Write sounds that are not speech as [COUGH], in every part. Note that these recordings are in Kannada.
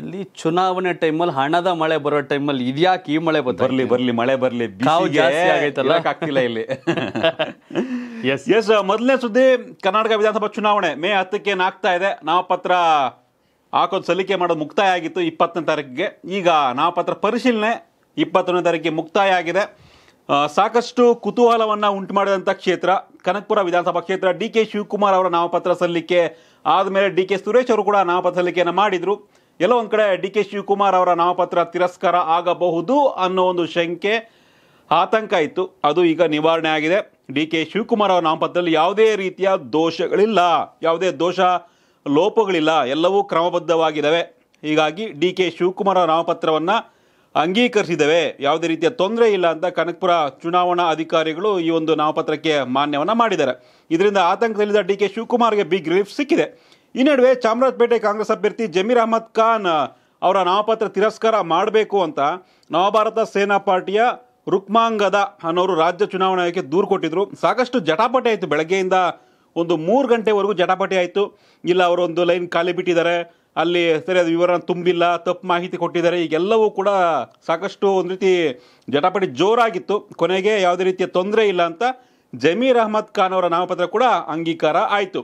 ಇಲ್ಲಿ ಚುನಾವಣೆ ಟೈಮಲ್ಲಿ ಹಣದ ಮಳೆ ಬರೋ ಟೈಮಲ್ಲಿ ಇದ್ಯಾಕೆ ಈ ಮಳೆ ಬರ್ಲಿ ಬರ್ಲಿ ಮಳೆ ಬರ್ಲಿ ಆಗ್ತಿಲ್ಲ ಇಲ್ಲಿ ಎಸ್ [LAUGHS] ಎಸ್ ಮೊದಲನೇ ಸುದ್ದಿ ಕರ್ನಾಟಕ ವಿಧಾನಸಭಾ ಚುನಾವಣೆ ಮೇ ಹತ್ತಕ್ಕೆ ಏನಾಗ್ತಾ ಇದೆ ನಾಮಪತ್ರ ಹಾಕೋದು ಸಲ್ಲಿಕೆ ಮಾಡೋದು ಮುಕ್ತಾಯ ಆಗಿತ್ತು ಇಪ್ಪತ್ತನೇ ತಾರೀಕಿಗೆ ಈಗ ನಾಮಪತ್ರ ಪರಿಶೀಲನೆ ಇಪ್ಪತ್ತನೇ ತಾರೀಕಿಗೆ ಮುಕ್ತಾಯ ಆಗಿದೆ ಸಾಕಷ್ಟು ಕುತೂಹಲವನ್ನು ಉಂಟು ಮಾಡಿದಂಥ ಕ್ಷೇತ್ರ ಕನಕಪುರ ವಿಧಾನಸಭಾ ಕ್ಷೇತ್ರ ಡಿ ಕೆ ಶಿವಕುಮಾರ್ ಅವರ ನಾಮಪತ್ರ ಸಲ್ಲಿಕೆ ಆದಮೇಲೆ ಡಿ ಕೆ ಸುರೇಶ್ ಅವರು ಕೂಡ ನಾಮಪತ್ರ ಸಲ್ಲಿಕೆಯನ್ನು ಮಾಡಿದರು ಎಲ್ಲ ಒಂದು ಕಡೆ ಡಿ ಕೆ ಶಿವಕುಮಾರ್ ಅವರ ನಾಮಪತ್ರ ತಿರಸ್ಕಾರ ಆಗಬಹುದು ಅನ್ನೋ ಒಂದು ಶಂಕೆ ಆತಂಕ ಇತ್ತು ಅದು ಈಗ ನಿವಾರಣೆ ಆಗಿದೆ ಡಿ ಕೆ ಶಿವಕುಮಾರ್ ಅವರ ನಾಮಪತ್ರದಲ್ಲಿ ಯಾವುದೇ ರೀತಿಯ ದೋಷಗಳಿಲ್ಲ ಯಾವುದೇ ದೋಷ ಲೋಪಗಳಿಲ್ಲ ಎಲ್ಲವೂ ಕ್ರಮಬದ್ಧವಾಗಿದ್ದಾವೆ ಹೀಗಾಗಿ ಡಿ ಕೆ ಶಿವಕುಮಾರ್ ಅವರ ನಾಮಪತ್ರವನ್ನು ಅಂಗೀಕರಿಸಿದ್ದೇವೆ ಯಾವುದೇ ರೀತಿಯ ತೊಂದರೆ ಇಲ್ಲ ಅಂತ ಕನಕಪುರ ಚುನಾವಣಾ ಅಧಿಕಾರಿಗಳು ಈ ಒಂದು ನಾಮಪತ್ರಕ್ಕೆ ಮಾನ್ಯವನ್ನು ಮಾಡಿದ್ದಾರೆ ಇದರಿಂದ ಆತಂಕದಲ್ಲಿದ್ದ ಡಿ ಕೆ ಶಿವಕುಮಾರ್ಗೆ ಬಿಗ್ ರಿಲೀಫ್ ಸಿಕ್ಕಿದೆ ಈ ನಡುವೆ ಚಾಮರಾಜಪೇಟೆ ಕಾಂಗ್ರೆಸ್ ಅಭ್ಯರ್ಥಿ ಜಮೀರ್ ಅಹಮದ್ ಖಾನ್ ಅವರ ನಾಮಪತ್ರ ತಿರಸ್ಕಾರ ಮಾಡಬೇಕು ಅಂತ ನವಭಾರತ ಸೇನಾ ಪಾರ್ಟಿಯ ರುಕ್ಮಾಂಗದ ಅನ್ನೋರು ರಾಜ್ಯ ಚುನಾವಣಾ ಆಯೋಗಕ್ಕೆ ದೂರು ಕೊಟ್ಟಿದ್ರು ಸಾಕಷ್ಟು ಜಟಾಪಟಿ ಆಯಿತು ಬೆಳಗ್ಗೆಯಿಂದ ಒಂದು ಮೂರು ಗಂಟೆವರೆಗೂ ಜಟಾಪಟಿ ಆಯಿತು ಇಲ್ಲ ಅವರೊಂದು ಲೈನ್ ಖಾಲಿ ಬಿಟ್ಟಿದ್ದಾರೆ ಅಲ್ಲಿ ಸರಿಯಾದ ಅದು ವಿವರ ತುಂಬಿಲ್ಲ ತಪ್ಪು ಮಾಹಿತಿ ಕೊಟ್ಟಿದ್ದಾರೆ ಈಗೆಲ್ಲವೂ ಕೂಡ ಸಾಕಷ್ಟು ಒಂದು ರೀತಿ ಜಟಾಪಟಿ ಜೋರಾಗಿತ್ತು ಕೊನೆಗೆ ಯಾವುದೇ ರೀತಿಯ ತೊಂದರೆ ಇಲ್ಲ ಅಂತ ಜಮೀರ್ ಅಹಮದ್ ಖಾನ್ ಅವರ ನಾಮಪತ್ರ ಕೂಡ ಅಂಗೀಕಾರ ಆಯಿತು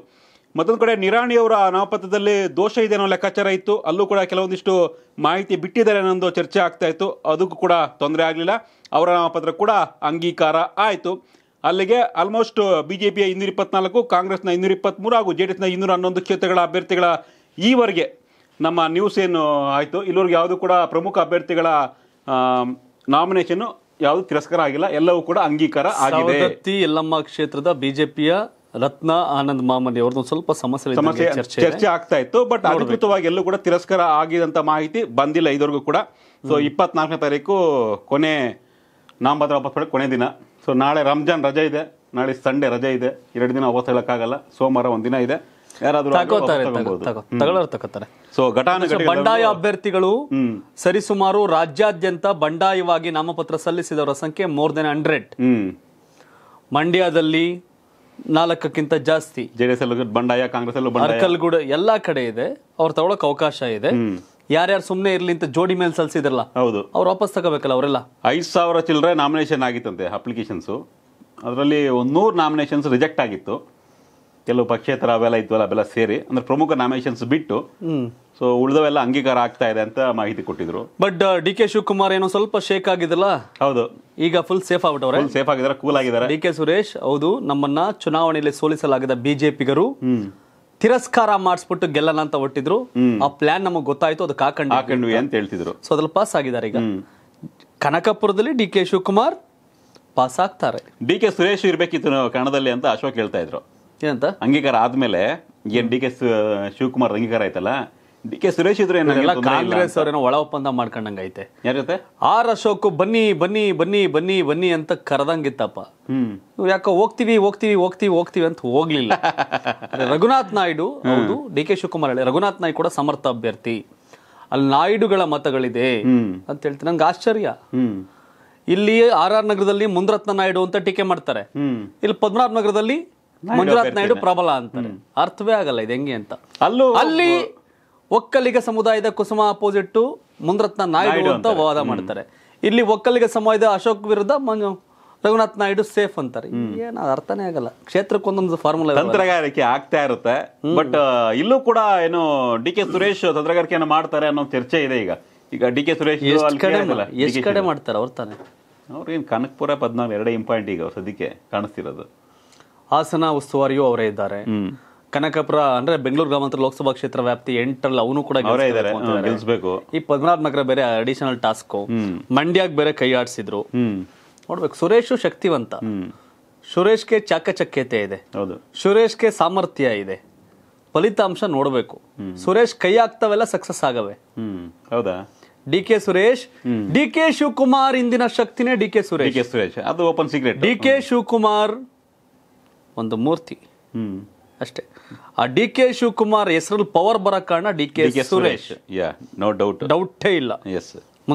ಮತ್ತೊಂದು ಕಡೆ ಅವರ ನಾಮಪತ್ರದಲ್ಲಿ ದೋಷ ಇದೆ ಅನ್ನೋ ಲೆಕ್ಕಾಚಾರ ಇತ್ತು ಅಲ್ಲೂ ಕೂಡ ಕೆಲವೊಂದಿಷ್ಟು ಮಾಹಿತಿ ಬಿಟ್ಟಿದ್ದಾರೆ ಅನ್ನೊಂದು ಚರ್ಚೆ ಆಗ್ತಾ ಇತ್ತು ಅದಕ್ಕೂ ಕೂಡ ತೊಂದರೆ ಆಗಲಿಲ್ಲ ಅವರ ನಾಮಪತ್ರ ಕೂಡ ಅಂಗೀಕಾರ ಆಯಿತು ಅಲ್ಲಿಗೆ ಆಲ್ಮೋಸ್ಟ್ ಬಿ ಜೆ ಪಿಯ ಇನ್ನೂರ ಇಪ್ಪತ್ನಾಲ್ಕು ಕಾಂಗ್ರೆಸ್ನ ಇನ್ನೂರ ಇಪ್ಪತ್ತ್ಮೂರು ಹಾಗೂ ಜೆ ಡಿ ಎಸ್ನ ಇನ್ನೂರ ಹನ್ನೊಂದು ಕ್ಷೇತ್ರಗಳ ಅಭ್ಯರ್ಥಿಗಳ ಈವರೆಗೆ ನಮ್ಮ ನ್ಯೂಸ್ ಏನು ಆಯಿತು ಇಲ್ಲಿವರೆಗೆ ಯಾವುದೂ ಕೂಡ ಪ್ರಮುಖ ಅಭ್ಯರ್ಥಿಗಳ ನಾಮಿನೇಷನ್ ಯಾವುದು ತಿರಸ್ಕಾರ ಆಗಿಲ್ಲ ಎಲ್ಲವೂ ಕೂಡ ಅಂಗೀಕಾರ ಆಗಿದೆ ಯಲ್ಲಮ್ಮ ಕ್ಷೇತ್ರದ ಬಿಜೆಪಿಯ ರತ್ನ ಆನಂದ್ ಮಾಮನಿ ಅವ್ರದ್ದು ಸ್ವಲ್ಪ ಸಮಸ್ಯೆ ಸಮಸ್ಯೆ ಚರ್ಚೆ ಆಗ್ತಾ ಇತ್ತು ಬಟ್ ಅಧಿಕೃತವಾಗಿ ಎಲ್ಲೂ ಕೂಡ ತಿರಸ್ಕಾರ ಆಗಿದಂತ ಮಾಹಿತಿ ಬಂದಿಲ್ಲ ಇದುವರೆಗೂ ಕೂಡ ಸೊ ಇಪ್ಪತ್ನಾಲ್ಕನೇ ತಾರೀಕು ಕೊನೆ ನಾಮಪತ್ರ ವಾಪಸ್ ಕೊನೆ ದಿನ ಸೊ ನಾಳೆ ರಂಜಾನ್ ರಜೆ ಇದೆ ನಾಳೆ ಸಂಡೆ ರಜೆ ಇದೆ ಎರಡು ದಿನ ವಾಪಸ್ ಹೇಳಕ್ಕಾಗಲ್ಲ ಸೋಮವಾರ ಒಂದಿನ ಇದೆ ಸೊ ಬಂಡಾಯ ಅಭ್ಯರ್ಥಿಗಳು ಸರಿಸುಮಾರು ರಾಜ್ಯಾದ್ಯಂತ ಬಂಡಾಯವಾಗಿ ನಾಮಪತ್ರ ಸಲ್ಲಿಸಿದವರ ಸಂಖ್ಯೆ ಮೋರ್ ದೆನ್ ಹಂಡ್ರೆಡ್ ಮಂಡ್ಯದಲ್ಲಿ ನಾಲ್ಕಕ್ಕಿಂತ ಜಾಸ್ತಿ ಜೆಡಿಎಸ್ ಅಲ್ಲೂ ಬಂಡಾಯ ಕಾಂಗ್ರೆಸ್ ಅಲ್ಲೂ ಅರ್ಕಲ್ಗೂಡ ಎಲ್ಲಾ ಕಡೆ ಇದೆ ಅವ್ರು ತಗೊಳಕ್ ಅವಕಾಶ ಇದೆ ಯಾರ್ಯಾರು ಸುಮ್ಮನೆ ಇರ್ಲಿ ಅಂತ ಜೋಡಿ ಮೇಲೆ ಸಲ್ಸಿದ್ರಲ್ಲ ಹೌದು ಅವ್ರು ವಾಪಸ್ ತಗೋಬೇಕಲ್ಲ ಅವರೆಲ್ಲ ಐದ್ ಸಾವಿರ ಚಿಲ್ಲರೆ ನಾಮಿನೇಷನ್ ಆಗಿತ್ತಂತೆ ಅಪ್ಲಿಕೇಶನ್ಸು ಅದರಲ್ಲಿ ಒಂದ್ ನೂರು ನಾಮಿನೇಷನ್ಸ್ ರಿಜೆಕ್ಟ್ ಆಗಿತ್ತು ಕೆಲವು ಪಕ್ಷೇತರ ಅವೆಲ್ಲ ಇದ್ವಲ್ಲ ಅವೆಲ್ಲ ಸೇರಿ ಅಂದ್ರೆ ಪ್ರಮುಖ ನಾಮಿನೇಷನ್ಸ್ ಬಿಟ್ಟು ಸೊ ಉಳಿದವೆಲ್ಲ ಅಂಗೀಕಾರ ಆಗ್ತಾ ಇದೆ ಅಂತ ಮಾಹಿತಿ ಕೊಟ್ಟಿದ್ರು ಬಟ್ ಡಿ ಕೆ ಶಿವಕುಮಾರ್ ಏನೋ ಸ್ವಲ್ಪ ಶೇಕ್ ಆಗಿದಲ್ಲ ಹೌದು ಈಗ ಫುಲ್ ಸೇಫ್ ಆಗ್ಬಿಟ್ಟವ್ರೆ ಸೇಫ್ ಆಗಿದ್ದಾರೆ ಕೂಲ್ ಆಗಿದ್ದಾರೆ ಡಿ ಕೆ ಸುರೇಶ್ ಹೌದು ನಮ್ಮನ್ನ ಚುನಾವಣೆಯಲ್ಲಿ ಸೋಲಿಸಲಾಗಿದ್ದ ಬಿಜೆಪಿಗರು ತಿರಸ್ಕಾರ ಮಾಡಿಸ್ಬಿಟ್ಟು ಗೆಲ್ಲನ ಅಂತ ಒಟ್ಟಿದ್ರು ಆ ಪ್ಲಾನ್ ನಮಗೆ ಗೊತ್ತಾಯ್ತು ಅದಕ್ಕೆ ಹಾಕೊಂಡು ಅಂತ ಹೇಳ್ತಿದ್ರು ಸೊ ಅದ್ರಲ್ಲಿ ಪಾಸ್ ಆಗಿದ್ದಾರೆ ಈಗ ಕನಕಪುರದಲ್ಲಿ ಡಿ ಕೆ ಶಿವಕುಮಾರ್ ಪಾಸ್ ಆಗ್ತಾರೆ ಡಿ ಕೆ ಸುರೇಶ್ ಇರ್ಬೇಕಿತ್ತು ಕಣದಲ್ಲಿ ಅಂತ ಅಶೋಕ್ ಹೇಳ್ತಾ ಇದ್ರು ಏನಂತ ಅಂಗೀಕಾರ ಆದ್ಮೇಲೆ ಏನ್ ಡಿ ಕೆ ಶಿವಕುಮಾರ್ ಅಂಗೀಕಾರ ಆಯ್ತಲ್ಲ ಡಿ ಕೆ ಸುರೇಶ್ ಇದ್ರೆ ಕಾಂಗ್ರೆಸ್ ಅವರೇನೋ ಒಳ ಒಪ್ಪಂದ ಮಾಡ್ಕೊಂಡಂಗೆ ಐತೆ ಯಾರ ಜೊತೆ ಆರ್ ಅಶೋಕ್ ಬನ್ನಿ ಬನ್ನಿ ಬನ್ನಿ ಬನ್ನಿ ಬನ್ನಿ ಅಂತ ಕರೆದಂಗಿತ್ತಪ್ಪ ಹ್ಮ್ ಯಾಕೋ ಹೋಗ್ತೀವಿ ಹೋಗ್ತೀವಿ ಹೋಗ್ತೀವಿ ಹೋಗ್ತೀವಿ ಅಂತ ಹೋಗ್ಲಿಲ್ಲ ರಘುನಾಥ್ ನಾಯ್ಡು ಹೌದು ಡಿ ಕೆ ಶಿವಕುಮಾರ್ ಹೇಳಿ ರಘುನಾಥ್ ನಾಯ್ಡು ಕೂಡ ಸಮರ್ಥ ಅಭ್ಯರ್ಥಿ ಅಲ್ಲಿ ನಾಯ್ಡುಗಳ ಮತಗಳಿದೆ ಅಂತ ಹೇಳ್ತೀನಿ ನಂಗೆ ಆಶ್ಚರ್ಯ ಇಲ್ಲಿ ಆರ್ ಆರ್ ನಗರದಲ್ಲಿ ಮುಂದ್ರತ್ನ ನಾಯ್ಡು ಅಂತ ಟೀಕೆ ಮಾಡ್ತಾರೆ ಇಲ್ಲಿ ಪದ್ಮನಾಭ ನಗರದಲ್ಲಿ ಮಂಜುನಾಥ್ ನಾಯ್ಡು ಪ್ರಬಲ ಅಂತಾರೆ ಅರ್ಥವೇ ಆಗಲ್ಲ ಇದು ಹೆಂಗೆ ಅಂತ ಅಲ್ಲೂ ಅಲ್ಲಿ ಒಕ್ಕಲಿಗ ಸಮುದಾಯದ ಕುಸುಮ ಅಪೋಸಿಟ್ ಮುಂದ್ರತ್ನ ನಾಯ್ಡು ಅಂತ ವಾದ ಮಾಡ್ತಾರೆ ಇಲ್ಲಿ ಒಕ್ಕಲಿಗ ಸಮುದಾಯದ ಅಶೋಕ್ ವಿರುದ್ಧ ರಘುನಾಥ್ ನಾಯ್ಡು ಸೇಫ್ ಅಂತಾರೆ ಏನು ಅರ್ಥನೇ ಆಗಲ್ಲ ಕ್ಷೇತ್ರಕ್ಕೊಂದೊಂದು ಫಾರ್ಮುಲಾ ತಂತ್ರಗಾರಿಕೆ ಆಗ್ತಾ ಇರುತ್ತೆ ಬಟ್ ಇಲ್ಲೂ ಕೂಡ ಏನು ಡಿ ಕೆ ಸುರೇಶ್ ತಂತ್ರಗಾರಿಕೆಯನ್ನು ಮಾಡ್ತಾರೆ ಅನ್ನೋ ಚರ್ಚೆ ಇದೆ ಈಗ ಈಗ ಡಿ ಕೆ ಸುರೇಶ್ ಎಷ್ಟು ಕಡೆ ಮಾಡ್ತಾರೆ ಅವ್ರು ತಾನೆ ಅವ್ರಿಗೆ ಕನಕ್ಪುರ ಪದ್ನಾಲ್ಕು ಎರಡೇ ಇಂಪಾಯಿಂಟ್ ಈಗ ಸದ್ಯಕ್ಕೆ ಕಾಣಿಸ್ತಿರೋದು ಹಾಸನ ಉಸ್ತುವಾರಿಯೂ ಅವರೇ ಇದ್ದಾರೆ ಕನಕಪುರ ಅಂದ್ರೆ ಬೆಂಗಳೂರು ಗ್ರಾಮಾಂತರ ಲೋಕಸಭಾ ಕ್ಷೇತ್ರ ವ್ಯಾಪ್ತಿ ಎಂಟರಲ್ಲಿ ಅವನು ಕೂಡ ಈ ಪದ್ಮನಾಭ ನಗರ ಬೇರೆ ಅಡಿಷನಲ್ ಟಾಸ್ಕ್ ಮಂಡ್ಯಾಗ್ ಬೇರೆ ಕೈ ಆಡಿಸಿದ್ರು ನೋಡ್ಬೇಕು ಸುರೇಶು ಶಕ್ತಿವಂತ ಸುರೇಶ್ಗೆ ಚಾಕಚಕ್ಯತೆ ಇದೆ ಸುರೇಶ್ಗೆ ಸಾಮರ್ಥ್ಯ ಇದೆ ಫಲಿತಾಂಶ ನೋಡಬೇಕು ಸುರೇಶ್ ಕೈ ಆಗ್ತಾವೆಲ್ಲ ಸಕ್ಸಸ್ ಆಗವೆ ಹೌದಾ D K Suresh D K Shivakumar ಇಂದಿನ ಶಕ್ತಿನೇ ಡಿ ಕೆ ಸುರೇಶ್ ಸುರೇಶ್ ಅದು open secret D K Shivakumar ಒಂದು ಮೂರ್ತಿ ಅಷ್ಟೇ ಆ ಡಿ ಕೆ ಶಿವಕುಮಾರ್ ಹೆಸರು ಪವರ್ ಬರೋ ಕಾರಣ D K Suresh yeah no doubt ಡೌಟೇ ಇಲ್ಲ ಎಸ್